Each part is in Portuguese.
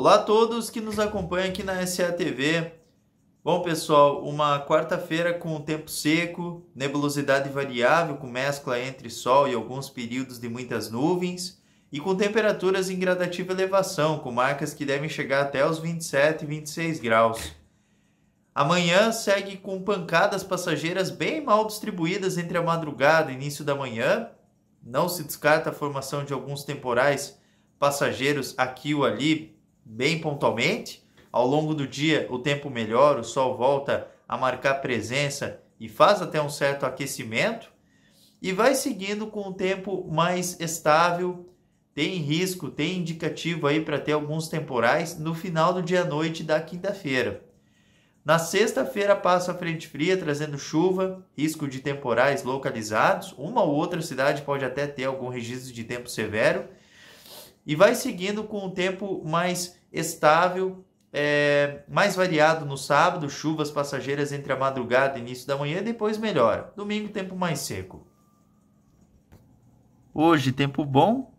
Olá a todos que nos acompanham aqui na SA TV. Bom, pessoal, uma quarta-feira com o tempo seco, nebulosidade variável com mescla entre sol e alguns períodos de muitas nuvens e com temperaturas em gradativa elevação, com marcas que devem chegar até os 27 e 26 graus. Amanhã segue com pancadas passageiras bem mal distribuídas entre a madrugada e início da manhã. Não se descarta a formação de alguns temporais passageiros aqui ou ali bem pontualmente. Ao longo do dia, o tempo melhora, o sol volta a marcar presença e faz até um certo aquecimento. E vai seguindo com o um tempo mais estável. Tem risco, tem indicativo aí para ter alguns temporais no final do dia à noite da quinta-feira. Na sexta-feira passa a frente fria trazendo chuva, risco de temporais localizados. Uma ou outra cidade pode até ter algum registro de tempo severo e vai seguindo com o tempo mais estável, é, mais variado no sábado, chuvas passageiras entre a madrugada e início da manhã, depois melhora. Domingo, tempo mais seco. Hoje, tempo bom.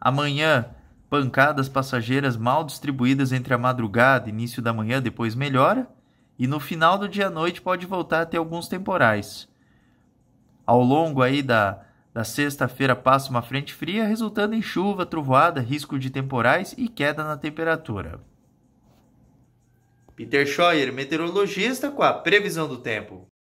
Amanhã, pancadas passageiras mal distribuídas entre a madrugada e início da manhã, depois melhora. E no final do dia à noite pode voltar a ter alguns temporais. Ao longo aí da, na sexta-feira passa uma frente fria, resultando em chuva, trovoada, risco de temporais e queda na temperatura. Peter Scheuer, meteorologista, com a previsão do tempo.